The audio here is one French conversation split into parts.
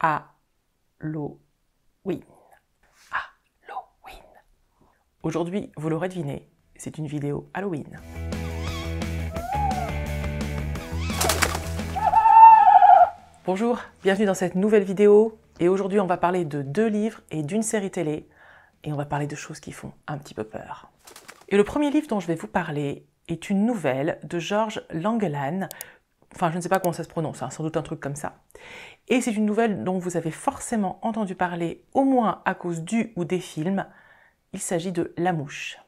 Halloween. Halloween. Aujourd'hui, vous l'aurez deviné, c'est une vidéo Halloween. Bonjour, bienvenue dans cette nouvelle vidéo. Et aujourd'hui, on va parler de deux livres et d'une série télé. Et on va parler de choses qui font un petit peu peur. Et le premier livre dont je vais vous parler est une nouvelle de Georges Langelan enfin je ne sais pas comment ça se prononce, hein, sans doute un truc comme ça. Et c'est une nouvelle dont vous avez forcément entendu parler, au moins à cause du ou des films. Il s'agit de La Mouche.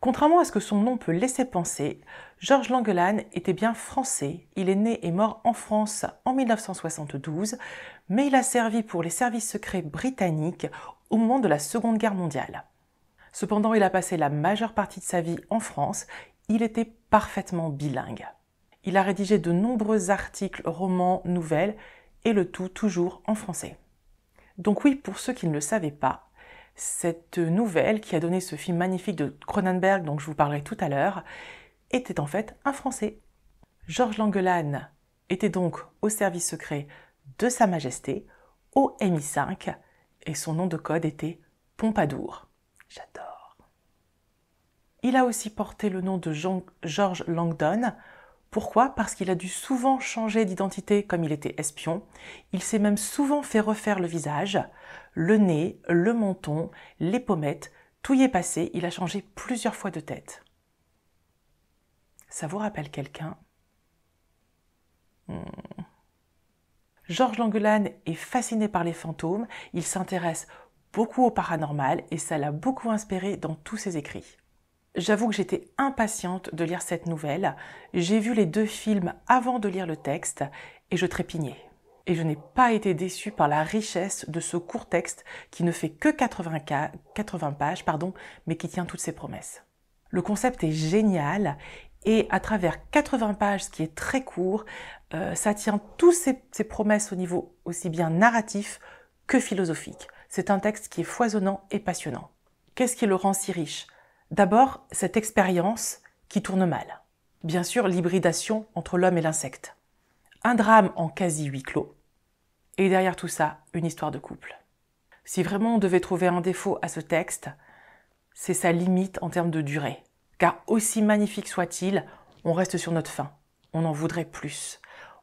Contrairement à ce que son nom peut laisser penser, Georges Langelan était bien français. Il est né et mort en France en 1972, mais il a servi pour les services secrets britanniques au moment de la Seconde Guerre mondiale. Cependant, il a passé la majeure partie de sa vie en France. Il était parfaitement bilingue. Il a rédigé de nombreux articles, romans, nouvelles, et le tout toujours en français. Donc oui, pour ceux qui ne le savaient pas, cette nouvelle qui a donné ce film magnifique de Cronenberg dont je vous parlerai tout à l'heure était en fait un français. Georges Langelan était donc au service secret de Sa Majesté, au MI5, et son nom de code était Pompadour. J'adore. Il a aussi porté le nom de Jean Georges Langdon pourquoi Parce qu'il a dû souvent changer d'identité comme il était espion. Il s'est même souvent fait refaire le visage, le nez, le menton, les pommettes. Tout y est passé, il a changé plusieurs fois de tête. Ça vous rappelle quelqu'un hmm. Georges Langelan est fasciné par les fantômes, il s'intéresse beaucoup au paranormal et ça l'a beaucoup inspiré dans tous ses écrits. J'avoue que j'étais impatiente de lire cette nouvelle. J'ai vu les deux films avant de lire le texte et je trépignais. Et je n'ai pas été déçue par la richesse de ce court texte qui ne fait que 80, pages, pardon, mais qui tient toutes ses promesses. Le concept est génial et à travers 80 pages, ce qui est très court, euh, ça tient toutes ses promesses au niveau aussi bien narratif que philosophique. C'est un texte qui est foisonnant et passionnant. Qu'est-ce qui le rend si riche D'abord, cette expérience qui tourne mal. Bien sûr, l'hybridation entre l'homme et l'insecte. Un drame en quasi huis clos. Et derrière tout ça, une histoire de couple. Si vraiment on devait trouver un défaut à ce texte, c'est sa limite en termes de durée. Car aussi magnifique soit-il, on reste sur notre faim. On en voudrait plus.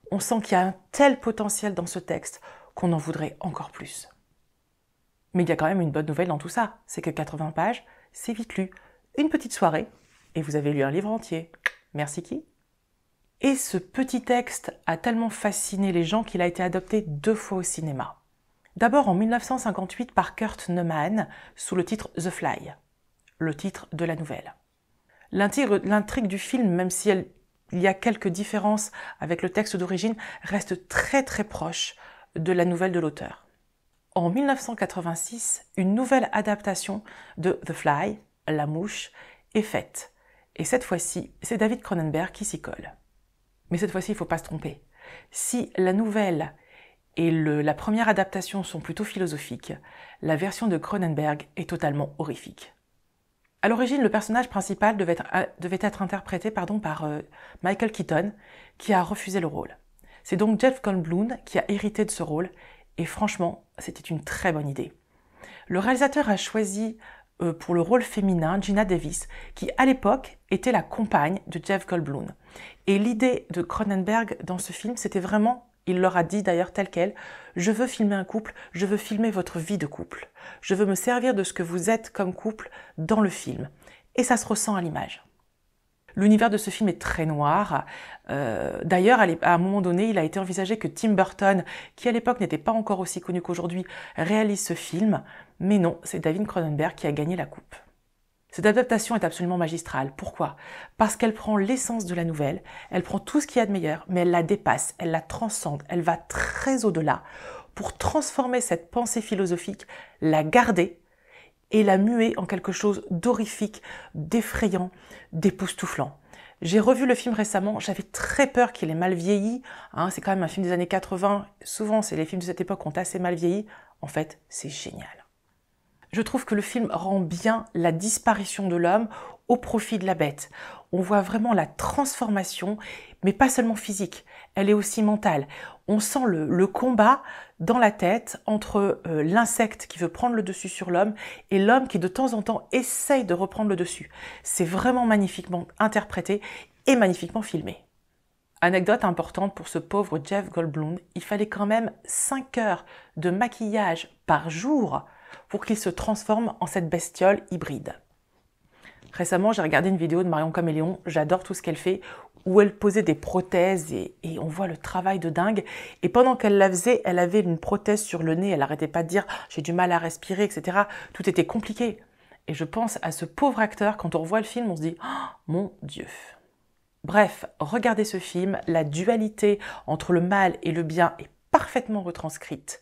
On sent qu'il y a un tel potentiel dans ce texte qu'on en voudrait encore plus. Mais il y a quand même une bonne nouvelle dans tout ça, c'est que 80 pages, c'est vite lu une petite soirée et vous avez lu un livre entier. Merci qui Et ce petit texte a tellement fasciné les gens qu'il a été adopté deux fois au cinéma. D'abord en 1958 par Kurt Neumann sous le titre The Fly, le titre de la nouvelle. L'intrigue du film, même si il y a quelques différences avec le texte d'origine, reste très très proche de la nouvelle de l'auteur. En 1986, une nouvelle adaptation de The Fly, la mouche est faite. Et cette fois-ci, c'est David Cronenberg qui s'y colle. Mais cette fois-ci, il ne faut pas se tromper. Si la nouvelle et la première adaptation sont plutôt philosophiques, la version de Cronenberg est totalement horrifique. À l'origine, le personnage principal devait être, euh, interprété pardon, par euh, Michael Keaton, qui a refusé le rôle. C'est donc Jeff Goldblum qui a hérité de ce rôle, et franchement, c'était une très bonne idée. Le réalisateur a choisi euh, pour le rôle féminin Gina Davis, qui à l'époque était la compagne de Jeff Goldblum. Et l'idée de Cronenberg dans ce film, c'était vraiment, il leur a dit d'ailleurs tel quel, je veux filmer un couple, je veux filmer votre vie de couple, je veux me servir de ce que vous êtes comme couple dans le film. Et ça se ressent à l'image. L'univers de ce film est très noir. Euh, d'ailleurs, à un moment donné, il a été envisagé que Tim Burton, qui à l'époque n'était pas encore aussi connu qu'aujourd'hui, réalise ce film. Mais non, c'est David Cronenberg qui a gagné la coupe. Cette adaptation est absolument magistrale. Pourquoi Parce qu'elle prend l'essence de la nouvelle, elle prend tout ce qu'il y a de meilleur, mais elle la dépasse, elle la transcende, elle va très au-delà pour transformer cette pensée philosophique, la garder et la muer en quelque chose d'horrifique, d'effrayant, d'époustouflant. J'ai revu le film récemment, j'avais très peur qu'il ait mal vieilli. Hein, c'est quand même un film des années 80, souvent c'est les films de cette époque ont assez mal vieilli. En fait, c'est génial. Je trouve que le film rend bien la disparition de l'homme au profit de la bête. On voit vraiment la transformation, mais pas seulement physique, elle est aussi mentale. On sent le, combat dans la tête entre euh, l'insecte qui veut prendre le dessus sur l'homme et l'homme qui de temps en temps essaye de reprendre le dessus. C'est vraiment magnifiquement interprété et magnifiquement filmé. Anecdote importante pour ce pauvre Jeff Goldblum, il fallait quand même 5 heures de maquillage par jour pour qu'il se transforme en cette bestiole hybride. Récemment, j'ai regardé une vidéo de Marion Caméléon, j'adore tout ce qu'elle fait, où elle posait des prothèses et, on voit le travail de dingue. Et pendant qu'elle la faisait, elle avait une prothèse sur le nez, elle n'arrêtait pas de dire j'ai du mal à respirer, etc. Tout était compliqué. Et je pense à ce pauvre acteur, quand on revoit le film, on se dit ah, mon Dieu. Bref, regardez ce film, la dualité entre le mal et le bien est parfaitement retranscrite.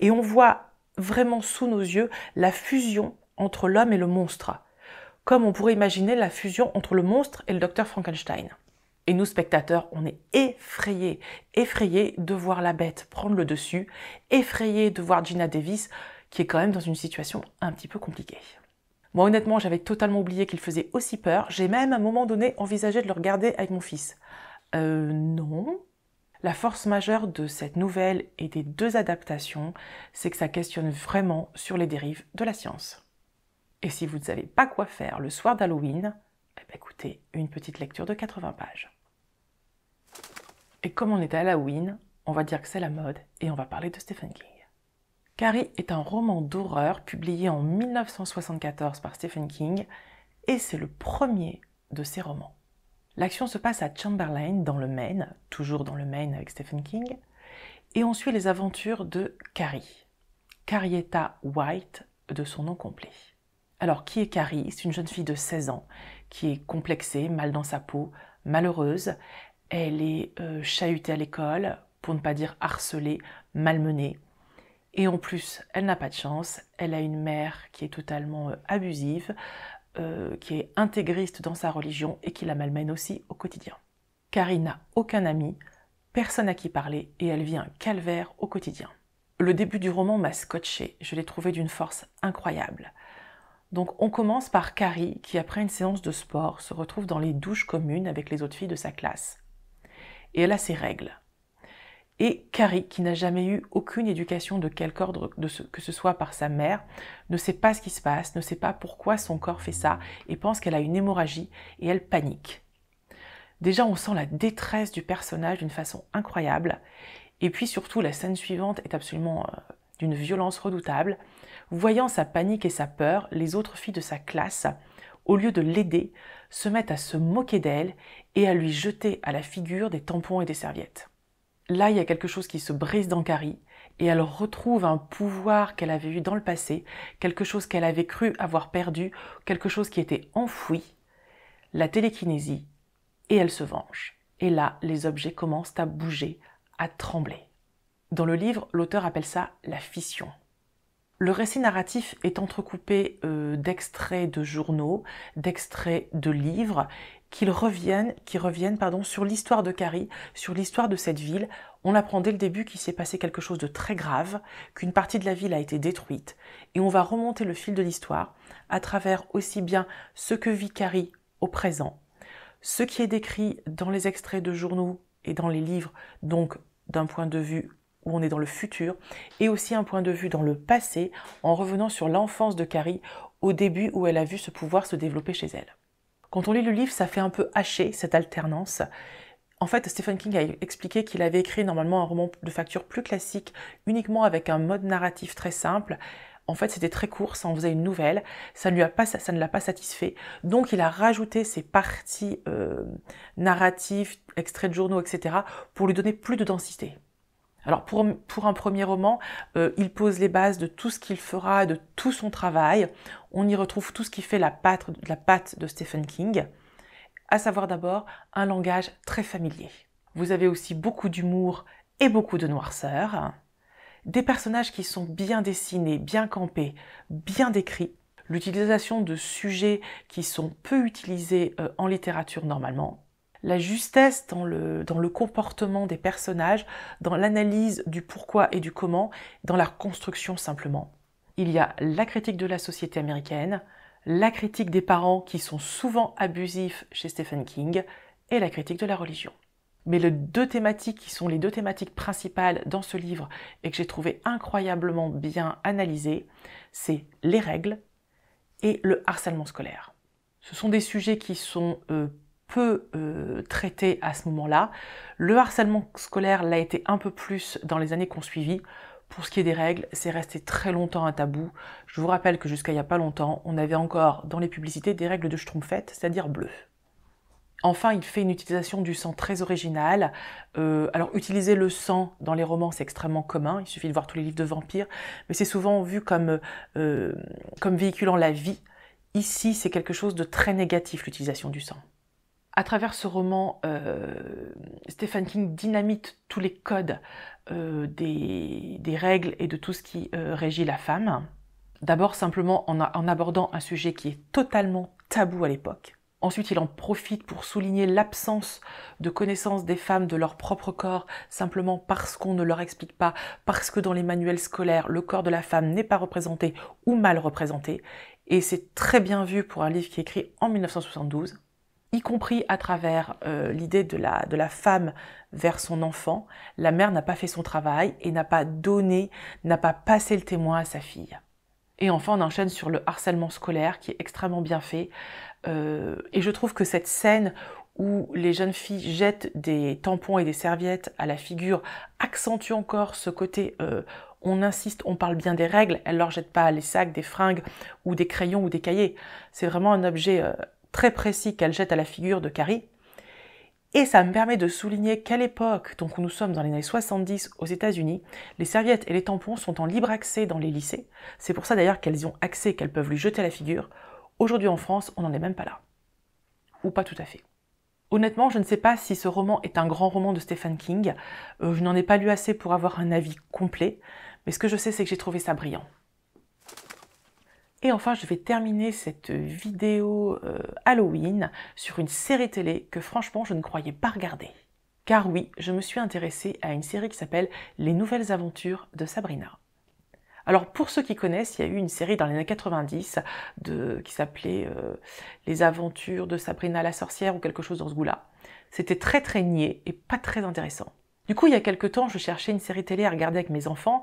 Et on voit vraiment sous nos yeux la fusion entre l'homme et le monstre, comme on pourrait imaginer la fusion entre le monstre et le docteur Frankenstein. Et nous, spectateurs, on est effrayés, effrayés de voir la bête prendre le dessus, effrayés de voir Gina Davis, qui est quand même dans une situation un petit peu compliquée. Moi, honnêtement, j'avais totalement oublié qu'il faisait aussi peur. J'ai même à un moment donné envisagé de le regarder avec mon fils. Euh, non, la force majeure de cette nouvelle et des deux adaptations, c'est que ça questionne vraiment sur les dérives de la science. Et si vous ne savez pas quoi faire le soir d'Halloween, eh ben écoutez une petite lecture de 80 pages. Et comme on est à Halloween, on va dire que c'est la mode et on va parler de Stephen King. Carrie est un roman d'horreur publié en 1974 par Stephen King et c'est le premier de ses romans. L'action se passe à Chamberlain, dans le Maine, toujours dans le Maine avec Stephen King, et on suit les aventures de Carrie, Carrietta White de son nom complet. Alors, qui est Carrie C'est une jeune fille de 16 ans qui est complexée, mal dans sa peau, malheureuse. Elle est euh, chahutée à l'école, pour ne pas dire harcelée, malmenée. Et en plus, elle n'a pas de chance, elle a une mère qui est totalement euh, abusive, euh, qui est intégriste dans sa religion et qui la malmène aussi au quotidien. Carrie n'a aucun ami, personne à qui parler et elle vit un calvaire au quotidien. Le début du roman m'a scotché, je l'ai trouvé d'une force incroyable. Donc on commence par Carrie qui après une séance de sport se retrouve dans les douches communes avec les autres filles de sa classe. Et elle a ses règles et Carrie, qui n'a jamais eu aucune éducation de quelque ordre que ce soit par sa mère, ne sait pas ce qui se passe, ne sait pas pourquoi son corps fait ça, et pense qu'elle a une hémorragie, et elle panique. Déjà, on sent la détresse du personnage d'une façon incroyable, et puis surtout, la scène suivante est absolument euh, d'une violence redoutable. Voyant sa panique et sa peur, les autres filles de sa classe, au lieu de l'aider, se mettent à se moquer d'elle et à lui jeter à la figure des tampons et des serviettes là, il y a quelque chose qui se brise dans Carrie et elle retrouve un pouvoir qu'elle avait eu dans le passé, quelque chose qu'elle avait cru avoir perdu, quelque chose qui était enfoui, la télékinésie, et elle se venge. Et là, les objets commencent à bouger, à trembler. Dans le livre, l'auteur appelle ça la fission. Le récit narratif est entrecoupé euh, d'extraits de journaux, d'extraits de livres, qu'ils reviennent, qui reviennent pardon, sur l'histoire de Carrie, sur l'histoire de cette ville. On apprend dès le début qu'il s'est passé quelque chose de très grave, qu'une partie de la ville a été détruite, et on va remonter le fil de l'histoire à travers aussi bien ce que vit Carrie au présent, ce qui est décrit dans les extraits de journaux et dans les livres, donc d'un point de vue où on est dans le futur, et aussi un point de vue dans le passé, en revenant sur l'enfance de Carrie au début où elle a vu ce pouvoir se développer chez elle. Quand on lit le livre, ça fait un peu hacher cette alternance. En fait, Stephen King a expliqué qu'il avait écrit normalement un roman de facture plus classique, uniquement avec un mode narratif très simple. En fait, c'était très court, ça en faisait une nouvelle, ça ne, l'a pas satisfait. Donc, il a rajouté ses parties euh, narratives, extraits de journaux, etc., pour lui donner plus de densité. Alors pour, un premier roman, euh, il pose les bases de tout ce qu'il fera, de tout son travail. On y retrouve tout ce qui fait la patte, de Stephen King, à savoir d'abord un langage très familier. Vous avez aussi beaucoup d'humour et beaucoup de noirceur. Des personnages qui sont bien dessinés, bien campés, bien décrits. L'utilisation de sujets qui sont peu utilisés euh, en littérature normalement la justesse dans le, dans le comportement des personnages, dans l'analyse du pourquoi et du comment, dans la construction simplement. Il y a la critique de la société américaine, la critique des parents qui sont souvent abusifs chez Stephen King, et la critique de la religion. Mais les deux thématiques qui sont les deux thématiques principales dans ce livre et que j'ai trouvé incroyablement bien analysées, c'est les règles et le harcèlement scolaire. Ce sont des sujets qui sont euh, peu traiter euh, traité à ce moment-là. Le harcèlement scolaire l'a été un peu plus dans les années qu'on suivit. Pour ce qui est des règles, c'est resté très longtemps un tabou. Je vous rappelle que jusqu'à il n'y a pas longtemps, on avait encore dans les publicités des règles de schtroumpfette, c'est-à-dire bleues. Enfin, il fait une utilisation du sang très originale. Euh, alors, utiliser le sang dans les romans, c'est extrêmement commun. Il suffit de voir tous les livres de vampires. Mais c'est souvent vu comme, euh, comme véhiculant la vie. Ici, c'est quelque chose de très négatif, l'utilisation du sang à travers ce roman, euh, Stephen King dynamite tous les codes euh, des, règles et de tout ce qui euh, régit la femme. D'abord simplement en, en abordant un sujet qui est totalement tabou à l'époque. Ensuite, il en profite pour souligner l'absence de connaissance des femmes de leur propre corps, simplement parce qu'on ne leur explique pas, parce que dans les manuels scolaires, le corps de la femme n'est pas représenté ou mal représenté. Et c'est très bien vu pour un livre qui est écrit en 1972 y compris à travers euh, l'idée de la, de la femme vers son enfant, la mère n'a pas fait son travail et n'a pas donné, n'a pas passé le témoin à sa fille. Et enfin, on enchaîne sur le harcèlement scolaire qui est extrêmement bien fait. Euh, et je trouve que cette scène où les jeunes filles jettent des tampons et des serviettes à la figure accentue encore ce côté euh, on insiste, on parle bien des règles, elle leur jette pas les sacs, des fringues ou des crayons ou des cahiers. C'est vraiment un objet très précis qu'elle jette à la figure de Carrie. Et ça me permet de souligner qu'à l'époque, donc nous sommes dans les années 70 aux États-Unis, les serviettes et les tampons sont en libre accès dans les lycées. C'est pour ça d'ailleurs qu'elles y ont accès, qu'elles peuvent lui jeter à la figure. Aujourd'hui en France, on n'en est même pas là. Ou pas tout à fait. Honnêtement, je ne sais pas si ce roman est un grand roman de Stephen King. Euh, je n'en ai pas lu assez pour avoir un avis complet, mais ce que je sais, c'est que j'ai trouvé ça brillant. Et enfin, je vais terminer cette vidéo euh, Halloween sur une série télé que franchement, je ne croyais pas regarder. Car oui, je me suis intéressée à une série qui s'appelle Les Nouvelles Aventures de Sabrina. Alors pour ceux qui connaissent, il y a eu une série dans les années 90 qui s'appelait euh, Les Aventures de Sabrina la sorcière ou quelque chose dans ce goût-là. C'était très très niais et pas très intéressant. Du coup, il y a quelques temps, je cherchais une série télé à regarder avec mes enfants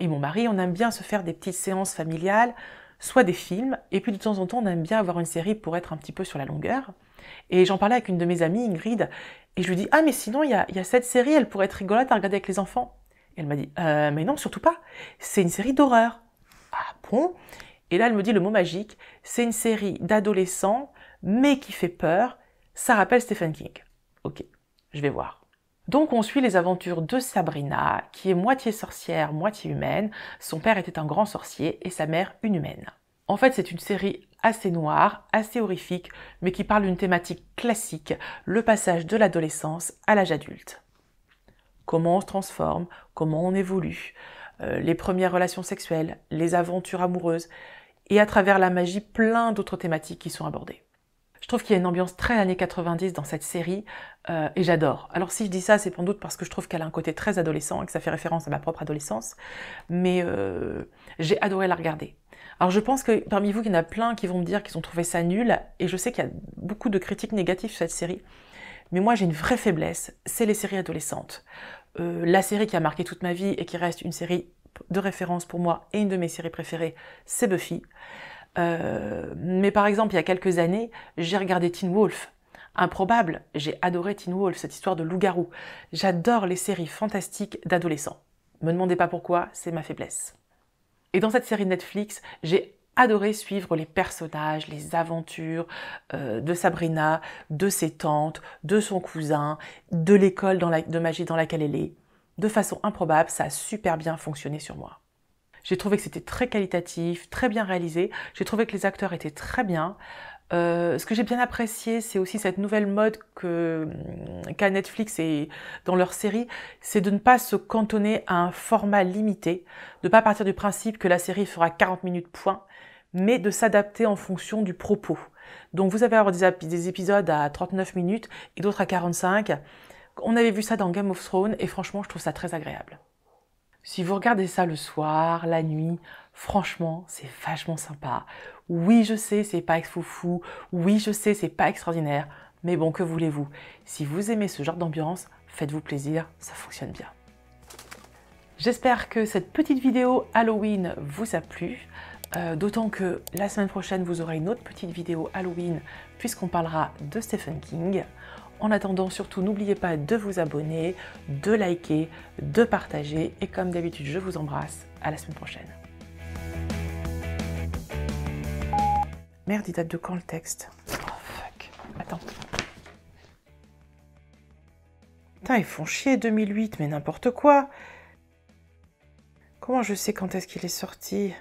et mon mari. On aime bien se faire des petites séances familiales soit des films, et puis de temps en temps on aime bien avoir une série pour être un petit peu sur la longueur. Et j'en parlais avec une de mes amies, Ingrid, et je lui dis Ah, mais sinon, il y, y a, cette série, elle pourrait être rigolote à regarder avec les enfants. Et elle m'a dit euh, Mais non, surtout pas, c'est une série d'horreur. Ah bon Et là, elle me dit le mot magique c'est une série d'adolescents, mais qui fait peur, ça rappelle Stephen King. Ok, je vais voir. Donc on suit les aventures de Sabrina, qui est moitié sorcière, moitié humaine. Son père était un grand sorcier et sa mère une humaine. En fait, c'est une série assez noire, assez horrifique, mais qui parle d'une thématique classique, le passage de l'adolescence à l'âge adulte. Comment on se transforme, comment on évolue, euh, les premières relations sexuelles, les aventures amoureuses, et à travers la magie, plein d'autres thématiques qui sont abordées. Je trouve qu'il y a une ambiance très années 90 dans cette série euh, et j'adore. Alors si je dis ça, c'est sans doute parce que je trouve qu'elle a un côté très adolescent et que ça fait référence à ma propre adolescence, mais euh, j'ai adoré la regarder. Alors je pense que parmi vous, il y en a plein qui vont me dire qu'ils ont trouvé ça nul et je sais qu'il y a beaucoup de critiques négatives sur cette série. Mais moi, j'ai une vraie faiblesse, c'est les séries adolescentes. Euh, la série qui a marqué toute ma vie et qui reste une série de référence pour moi et une de mes séries préférées, c'est Buffy. Euh, mais par exemple, il y a quelques années, j'ai regardé Teen Wolf. Improbable, j'ai adoré Teen Wolf, cette histoire de loup-garou. J'adore les séries fantastiques d'adolescents. Me demandez pas pourquoi, c'est ma faiblesse. Et dans cette série Netflix, j'ai adoré suivre les personnages, les aventures euh, de Sabrina, de ses tantes, de son cousin, de l'école de magie dans laquelle elle est. De façon improbable, ça a super bien fonctionné sur moi. J'ai trouvé que c'était très qualitatif, très bien réalisé. J'ai trouvé que les acteurs étaient très bien. Euh, ce que j'ai bien apprécié, c'est aussi cette nouvelle mode que hum, qu'a Netflix et dans leur série, c'est de ne pas se cantonner à un format limité, de ne pas partir du principe que la série fera 40 minutes point, mais de s'adapter en fonction du propos. Donc vous avez des, épisodes à 39 minutes et d'autres à 45. On avait vu ça dans Game of Thrones et franchement, je trouve ça très agréable. Si vous regardez ça le soir, la nuit, franchement, c'est vachement sympa. Oui, je sais, c'est pas foufou. Oui, je sais, c'est pas extraordinaire. Mais bon, que voulez-vous Si vous aimez ce genre d'ambiance, faites-vous plaisir, ça fonctionne bien. J'espère que cette petite vidéo Halloween vous a plu. Euh, d'autant que la semaine prochaine, vous aurez une autre petite vidéo Halloween puisqu'on parlera de Stephen King. En attendant, surtout, n'oubliez pas de vous abonner, de liker, de partager. Et comme d'habitude, je vous embrasse. À la semaine prochaine. Merde, il date de quand le texte Oh fuck. Attends. Putain, ils font chier 2008, mais n'importe quoi. Comment je sais quand est-ce qu'il est sorti